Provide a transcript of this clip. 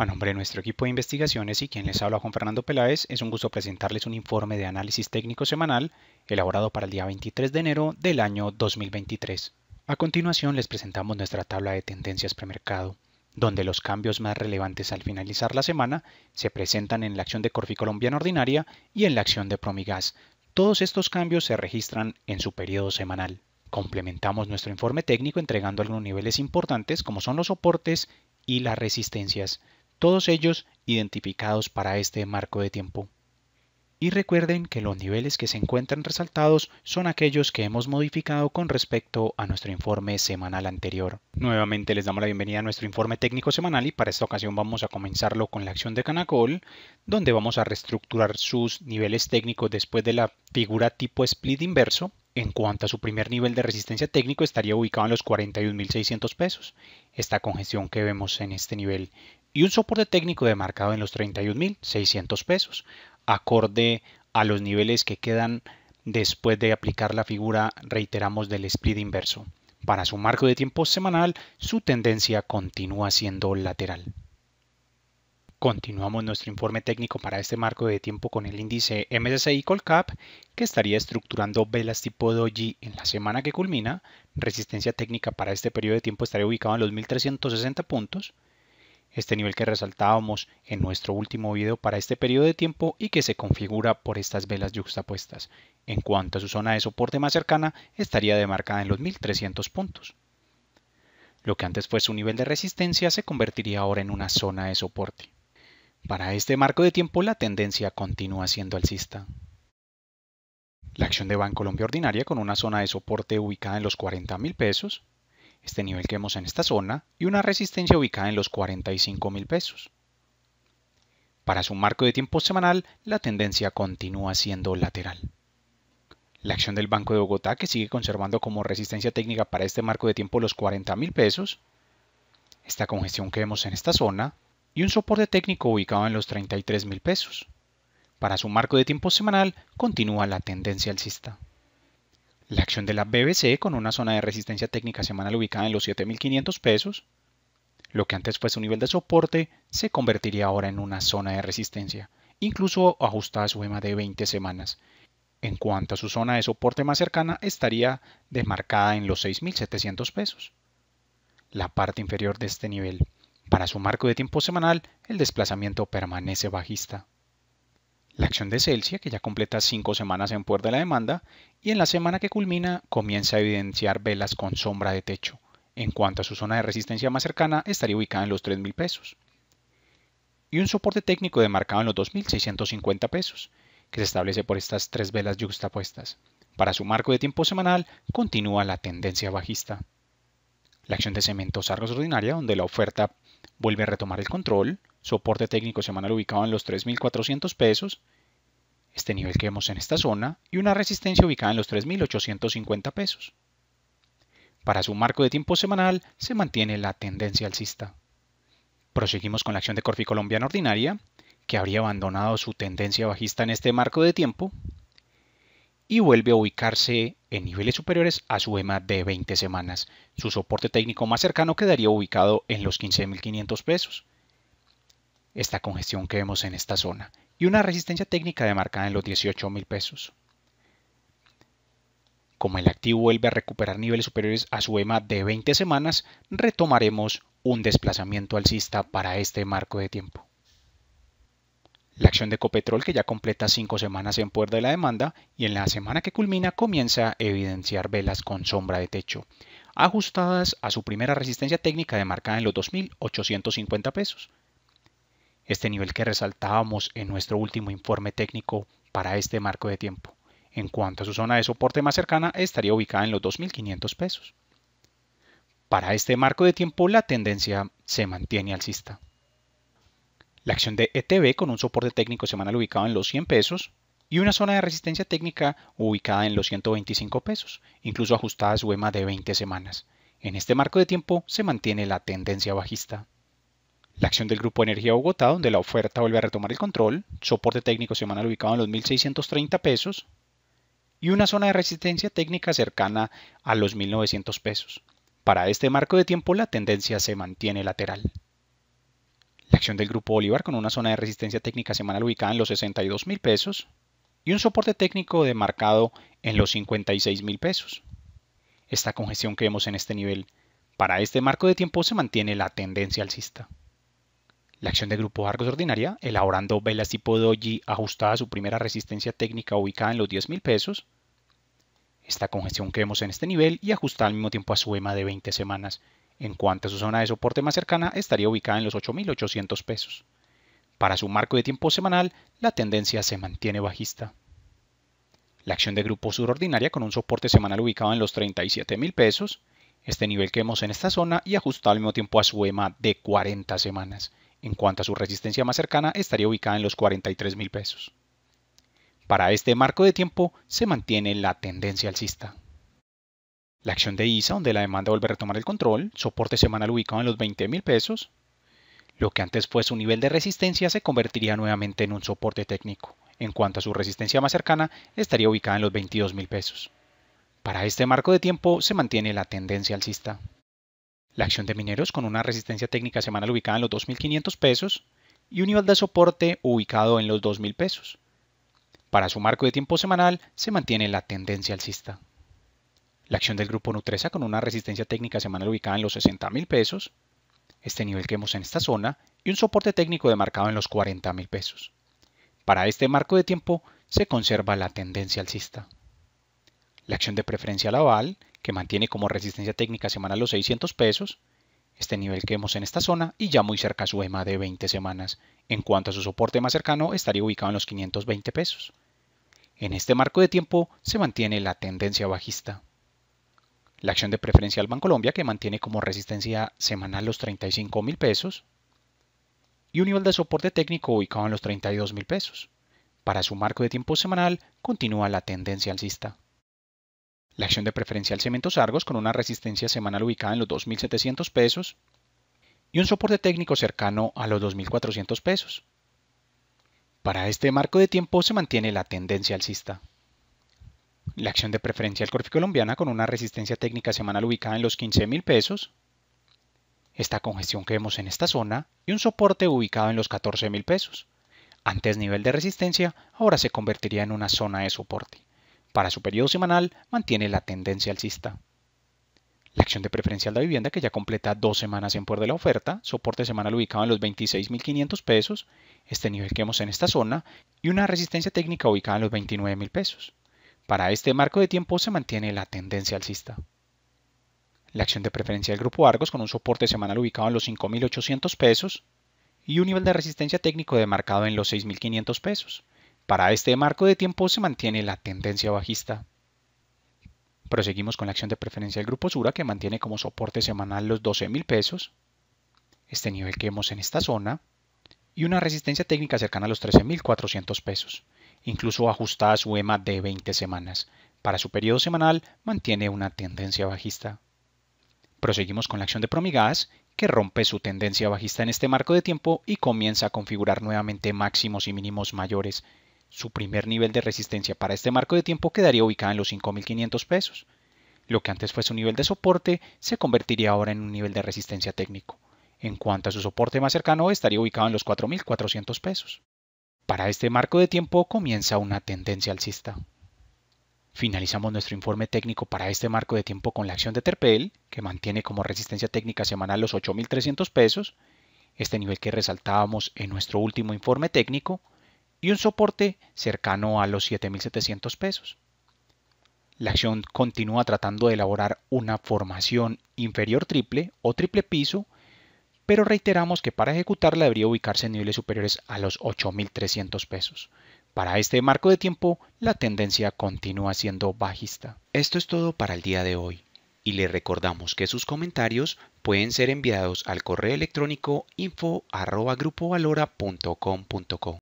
A nombre de nuestro equipo de investigaciones y quien les habla Juan Fernando Peláez, es un gusto presentarles un informe de análisis técnico semanal elaborado para el día 23 de enero del año 2023. A continuación les presentamos nuestra tabla de tendencias premercado, donde los cambios más relevantes al finalizar la semana se presentan en la acción de Corfi Colombiana Ordinaria y en la acción de Promigas. Todos estos cambios se registran en su periodo semanal. Complementamos nuestro informe técnico entregando algunos niveles importantes como son los soportes y las resistencias todos ellos identificados para este marco de tiempo. Y recuerden que los niveles que se encuentran resaltados son aquellos que hemos modificado con respecto a nuestro informe semanal anterior. Nuevamente les damos la bienvenida a nuestro informe técnico semanal y para esta ocasión vamos a comenzarlo con la acción de Canacol, donde vamos a reestructurar sus niveles técnicos después de la figura tipo split inverso en cuanto a su primer nivel de resistencia técnico, estaría ubicado en los 41.600 pesos, esta congestión que vemos en este nivel, y un soporte técnico demarcado en los 31.600 pesos, acorde a los niveles que quedan después de aplicar la figura, reiteramos, del split inverso. Para su marco de tiempo semanal, su tendencia continúa siendo lateral. Continuamos nuestro informe técnico para este marco de tiempo con el índice MSCI Colcap, que estaría estructurando velas tipo Doji en la semana que culmina. Resistencia técnica para este periodo de tiempo estaría ubicado en los 1360 puntos, este nivel que resaltábamos en nuestro último video para este periodo de tiempo y que se configura por estas velas yuxtapuestas. En cuanto a su zona de soporte más cercana, estaría demarcada en los 1300 puntos. Lo que antes fue su nivel de resistencia se convertiría ahora en una zona de soporte. Para este marco de tiempo la tendencia continúa siendo alcista. La acción de Banco Colombia ordinaria con una zona de soporte ubicada en los 40 mil pesos, este nivel que vemos en esta zona, y una resistencia ubicada en los 45 mil pesos. Para su marco de tiempo semanal, la tendencia continúa siendo lateral. La acción del Banco de Bogotá, que sigue conservando como resistencia técnica para este marco de tiempo los 40 mil pesos, esta congestión que vemos en esta zona, y un soporte técnico ubicado en los 33 mil pesos. Para su marco de tiempo semanal continúa la tendencia alcista. La acción de la BBC con una zona de resistencia técnica semanal ubicada en los 7.500 pesos, lo que antes fue su nivel de soporte, se convertiría ahora en una zona de resistencia, incluso ajustada a su EMA de 20 semanas. En cuanto a su zona de soporte más cercana, estaría demarcada en los 6.700 pesos. La parte inferior de este nivel para su marco de tiempo semanal, el desplazamiento permanece bajista. La acción de Celsius, que ya completa cinco semanas en puerta de la demanda, y en la semana que culmina comienza a evidenciar velas con sombra de techo. En cuanto a su zona de resistencia más cercana, estaría ubicada en los 3.000 pesos. Y un soporte técnico demarcado en los 2.650 pesos, que se establece por estas tres velas yuxtapuestas. Para su marco de tiempo semanal, continúa la tendencia bajista. La acción de cementos argos ordinaria, donde la oferta vuelve a retomar el control, soporte técnico semanal ubicado en los 3.400 pesos, este nivel que vemos en esta zona, y una resistencia ubicada en los 3.850 pesos. Para su marco de tiempo semanal se mantiene la tendencia alcista. Proseguimos con la acción de Corfi Colombiana Ordinaria, que habría abandonado su tendencia bajista en este marco de tiempo, y vuelve a ubicarse en niveles superiores a su EMA de 20 semanas. Su soporte técnico más cercano quedaría ubicado en los 15.500 pesos. Esta congestión que vemos en esta zona y una resistencia técnica demarcada en los 18.000 pesos. Como el activo vuelve a recuperar niveles superiores a su EMA de 20 semanas, retomaremos un desplazamiento alcista para este marco de tiempo. La acción de Copetrol, que ya completa cinco semanas en puerta de la demanda, y en la semana que culmina comienza a evidenciar velas con sombra de techo, ajustadas a su primera resistencia técnica de demarcada en los 2.850 pesos. Este nivel que resaltábamos en nuestro último informe técnico para este marco de tiempo. En cuanto a su zona de soporte más cercana, estaría ubicada en los 2.500 pesos. Para este marco de tiempo, la tendencia se mantiene alcista. La acción de ETB con un soporte técnico semanal ubicado en los 100 pesos y una zona de resistencia técnica ubicada en los 125 pesos, incluso ajustada e a su EMA de 20 semanas. En este marco de tiempo se mantiene la tendencia bajista. La acción del Grupo Energía Bogotá, donde la oferta vuelve a retomar el control, soporte técnico semanal ubicado en los 1.630 pesos y una zona de resistencia técnica cercana a los 1.900 pesos. Para este marco de tiempo la tendencia se mantiene lateral la acción del Grupo Bolívar con una zona de resistencia técnica semanal ubicada en los 62 mil pesos y un soporte técnico demarcado en los 56 mil pesos. Esta congestión que vemos en este nivel para este marco de tiempo se mantiene la tendencia alcista. La acción de Grupo Argos Ordinaria, elaborando velas tipo doji ajustada a su primera resistencia técnica ubicada en los 10 mil pesos, esta congestión que vemos en este nivel y ajustada al mismo tiempo a su EMA de 20 semanas en cuanto a su zona de soporte más cercana, estaría ubicada en los 8.800 pesos. Para su marco de tiempo semanal, la tendencia se mantiene bajista. La acción de grupo Ordinaria con un soporte semanal ubicado en los 37,000 pesos, este nivel que vemos en esta zona y ajustado al mismo tiempo a su EMA de 40 semanas. En cuanto a su resistencia más cercana, estaría ubicada en los 43,000 pesos. Para este marco de tiempo se mantiene la tendencia alcista. La acción de ISA, donde la demanda vuelve a retomar el control, soporte semanal ubicado en los 20 mil pesos. Lo que antes fue su nivel de resistencia se convertiría nuevamente en un soporte técnico. En cuanto a su resistencia más cercana, estaría ubicada en los 22 mil pesos. Para este marco de tiempo se mantiene la tendencia alcista. La acción de mineros con una resistencia técnica semanal ubicada en los 2.500 pesos y un nivel de soporte ubicado en los 2.000 pesos. Para su marco de tiempo semanal se mantiene la tendencia alcista. La acción del grupo Nutresa con una resistencia técnica semanal ubicada en los 60 mil pesos, este nivel que vemos en esta zona, y un soporte técnico demarcado en los 40 mil pesos. Para este marco de tiempo se conserva la tendencia alcista. La acción de preferencia Laval, que mantiene como resistencia técnica semanal los 600 pesos, este nivel que vemos en esta zona y ya muy cerca su EMA de 20 semanas. En cuanto a su soporte más cercano, estaría ubicado en los 520 pesos. En este marco de tiempo se mantiene la tendencia bajista. La acción de preferencial Bancolombia que mantiene como resistencia semanal los 35 mil pesos y un nivel de soporte técnico ubicado en los 32 mil pesos. Para su marco de tiempo semanal continúa la tendencia alcista. La acción de preferencial Cementos Argos con una resistencia semanal ubicada en los 2.700 pesos y un soporte técnico cercano a los 2.400 pesos. Para este marco de tiempo se mantiene la tendencia alcista. La acción de preferencia del Corfi colombiana con una resistencia técnica semanal ubicada en los $15,000, pesos. Esta congestión que vemos en esta zona y un soporte ubicado en los 14 pesos. Antes nivel de resistencia, ahora se convertiría en una zona de soporte. Para su periodo semanal mantiene la tendencia alcista. La acción de preferencial de vivienda que ya completa dos semanas en por de la oferta, soporte semanal ubicado en los 26.500 pesos, este nivel que vemos en esta zona, y una resistencia técnica ubicada en los 29.000 pesos. Para este marco de tiempo se mantiene la tendencia alcista. La acción de preferencia del grupo Argos con un soporte semanal ubicado en los 5.800 pesos y un nivel de resistencia técnico demarcado en los 6.500 pesos. Para este marco de tiempo se mantiene la tendencia bajista. Proseguimos con la acción de preferencia del grupo Sura que mantiene como soporte semanal los 12.000 pesos, este nivel que vemos en esta zona, y una resistencia técnica cercana a los 13.400 pesos incluso ajustada e a su EMA de 20 semanas. Para su periodo semanal mantiene una tendencia bajista. Proseguimos con la acción de Promigas, que rompe su tendencia bajista en este marco de tiempo y comienza a configurar nuevamente máximos y mínimos mayores. Su primer nivel de resistencia para este marco de tiempo quedaría ubicado en los 5.500 pesos. Lo que antes fue su nivel de soporte se convertiría ahora en un nivel de resistencia técnico. En cuanto a su soporte más cercano, estaría ubicado en los 4.400 pesos. Para este marco de tiempo comienza una tendencia alcista. Finalizamos nuestro informe técnico para este marco de tiempo con la acción de Terpel, que mantiene como resistencia técnica semanal los 8.300 pesos, este nivel que resaltábamos en nuestro último informe técnico, y un soporte cercano a los 7.700 pesos. La acción continúa tratando de elaborar una formación inferior triple o triple piso pero reiteramos que para ejecutarla debería ubicarse en niveles superiores a los 8.300 pesos. Para este marco de tiempo, la tendencia continúa siendo bajista. Esto es todo para el día de hoy y le recordamos que sus comentarios pueden ser enviados al correo electrónico info@grupovalora.com.co.